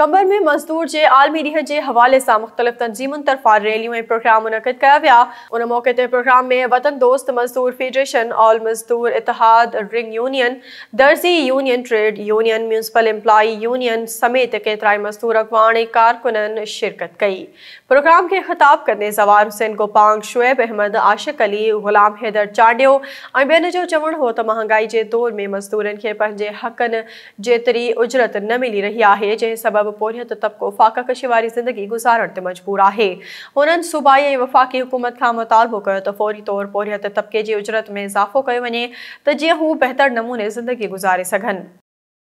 कंबर में मजदूर के आलमी ॾींहं के हवाले से मुख़्तलिफ़ तंजीम तरफा रैलियों में प्रोग्राम मुनद किया गया उन मौक़े ते प्रोग्राम में वतन दोस्त मज़दूर फेडरेशन ऑल मज़दूर इतिहाद रिंग यूनियन दर्ज़ी union trade union municipal employee union समेत केतरा मज़दूर अगवान कारकुन शिरकत कई प्रोग्राम के ख़िताब करने ज़वार हुसैन गोपांग शुएब अहमद आशिक अली ग़ुलाम हैदर चांडियो और बेन जो चवण हो तो महंगाई के दौर में मज़दूर के पैं हकन जेतिरी उजरत न मिली रही है जै सबब तो तबको फ़ाक़ा कशी ज़िंदगी गुज़ारण ते मजबूर है हुननि सूबाई वफाक हुकूमत का मुतालबो कयो तो फ़ौरी तौरु पोरियत तबके की उजरत में इज़ाफ़ो किया वे तो जो बेहतर नमूने ज़िंदगी गुज़ारे सन